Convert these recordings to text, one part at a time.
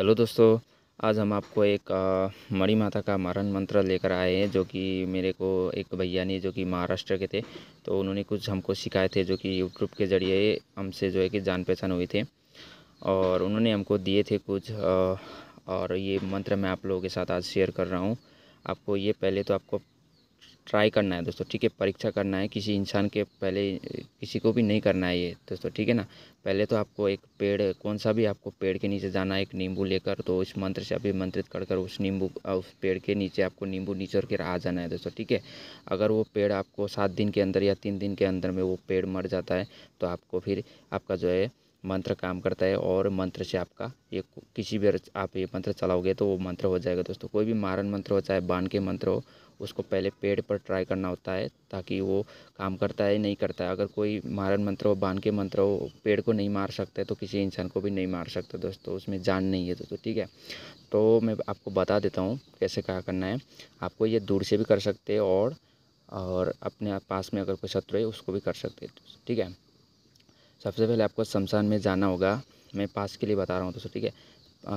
hello दोस्तों आज हम आपको एक मणि माता का मारण मंत्र लेकर आए हैं जो कि मेरे को एक भैया ने जो कि महाराष्ट्र के थे तो उन्होंने कुछ हमको सिखाए थे जो कि यूट्यूब के ज़रिए हमसे जो है कि जान पहचान हुई थे और उन्होंने हमको दिए थे कुछ और ये मंत्र मैं आप लोगों के साथ आज शेयर कर रहा हूँ आपको ये पहले तो आपको ट्राई करना है दोस्तों ठीक है परीक्षा करना है किसी इंसान के पहले किसी को भी नहीं करना है ये दोस्तों ठीक है ना पहले तो आपको एक पेड़ कौन सा भी आपको पेड़ के नीचे जाना है एक नींबू लेकर तो उस मंत्र से अभिमंत्रित कर कर उस नींबू उस पेड़ के नीचे आपको नींबू निचोड़ फिर आ जाना है दोस्तों ठीक है अगर वो पेड़ आपको सात दिन के अंदर या तीन दिन के अंदर में वो पेड़ मर जाता है तो आपको फिर आपका जो है मंत्र काम करता है और मंत्र से आपका ये किसी भी आप ये मंत्र चलाओगे तो वो मंत्र हो जाएगा दोस्तों कोई भी मारन मंत्र हो चाहे बाण के मंत्र हो उसको पहले पेड़ पर ट्राई करना होता है ताकि वो काम करता है नहीं करता है अगर कोई मारन मंत्र हो बाण के मंत्र हो पेड़ को नहीं मार सकते तो किसी इंसान को भी नहीं मार सकते दोस्तों उसमें जान नहीं है दोस्तों ठीक है तो मैं आपको बता देता हूँ कैसे क्या करना है आपको ये दूर से भी कर सकते हैं और और अपने पास में अगर कोई शत्रु है उसको भी कर सकते हैं ठीक है सबसे पहले आपको शमशान में जाना होगा मैं पास के लिए बता रहा हूँ दोस्तों ठीक है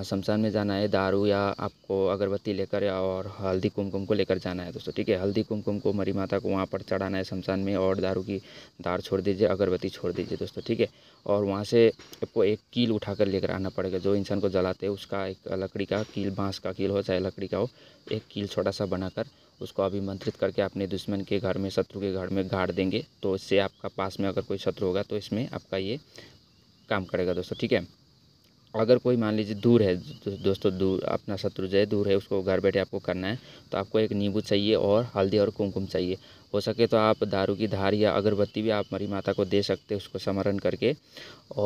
शमशान में जाना है दारू या आपको अगरबत्ती लेकर या और हल्दी कुमकुम को लेकर जाना है दोस्तों ठीक है हल्दी कुमकुम को मरी माता को वहाँ पर चढ़ाना है शमशान में और दारू की दार छोड़ दीजिए अगरबत्ती छोड़ दीजिए दोस्तों ठीक है और वहाँ से आपको एक कील उठा कर लेकर आना पड़ेगा जो इंसान को जलाते हैं उसका एक लकड़ी का कील बाँस का कील हो चाहे लकड़ी का हो एक कील छोटा सा बनाकर उसको अभिमंत्रित करके अपने दुश्मन के घर में शत्रु के घर में गाड़ देंगे तो इससे आपका पास में अगर कोई शत्रु होगा तो इसमें आपका ये काम करेगा दोस्तों ठीक है अगर कोई मान लीजिए दूर है दोस्तों दूर अपना शत्रु जो है दूर है उसको घर बैठे आपको करना है तो आपको एक नींबू चाहिए और हल्दी और कुमकुम चाहिए हो सके तो आप दारू की धार या अगरबत्ती भी आप मरी माता को दे सकते हैं उसको समरण करके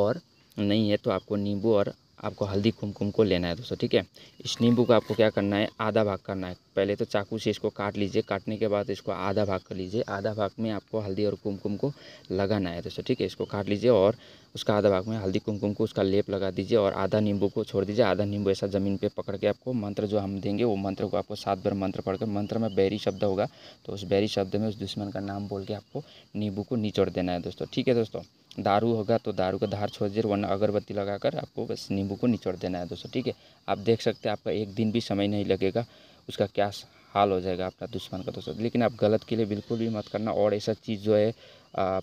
और नहीं है तो आपको नींबू और आपको हल्दी कुमकुम को लेना है दोस्तों ठीक है इस नींबू को आपको क्या करना है आधा भाग करना है पहले तो चाकू से इसको काट लीजिए काटने के बाद इसको आधा भाग कर लीजिए आधा भाग में आपको हल्दी और कुमकुम को लगाना है दोस्तों ठीक है इसको काट लीजिए और उसका आधा भाग में हल्दी कुमकुम को उसका लेप लगा दीजिए और आधा नींबू को छोड़ दीजिए आधा नींबू ऐसा ज़मीन पर पकड़ के आपको मंत्र जो हम देंगे वो मंत्र को आपको सात बार मंत्र पढ़कर मंत्र में बैरी शब्द होगा तो उस बैरी शब्द में उस दुश्मन का नाम बोल के आपको नींबू को निचोड़ देना है दोस्तों ठीक है दोस्तों दारू होगा तो दारू का धार छोड़ दीजिए वरना अगरबत्ती लगाकर आपको बस नींबू को निचोड़ देना है दोस्तों ठीक है आप देख सकते हैं आपका एक दिन भी समय नहीं लगेगा उसका क्या हाल हो जाएगा अपना दुश्मन का दोस्तों लेकिन आप गलत के लिए बिल्कुल भी मत करना और ऐसा चीज़ जो है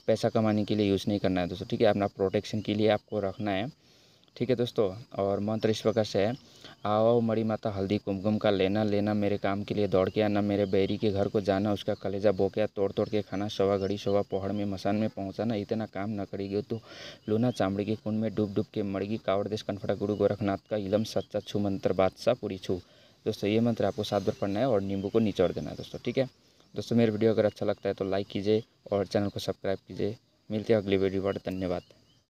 पैसा कमाने के लिए यूज़ नहीं करना है दोस्तों ठीक है अपना प्रोटेक्शन के लिए आपको रखना है ठीक है दोस्तों और मंत्र इस प्रकार से है आओ मड़ी माता हल्दी कुमकुम का लेना लेना मेरे काम के लिए दौड़ के आना मेरे बैरी के घर को जाना उसका कलेजा बोकया तोड़ तोड़ के खाना सवा घड़ी सवा पहाड़ में मसान में पहुंचाना इतना काम न करेगी तो लूना चामड़ी के कुंड में डूब डूब के मड़गी कावड़ देश कनफटा गुरु गोरखनाथ का इलम सच्चा छू मंत्र बादशाह पूरी छू दोस्तों ये मंत्र आपको सात बार पढ़ना है और नींबू को निचोड़ देना है दोस्तों ठीक है दोस्तों मेरे वीडियो अगर अच्छा लगता है तो लाइक कीजिए और चैनल को सब्सक्राइब कीजिए मिलते हैं अगली वीडियो पर धन्यवाद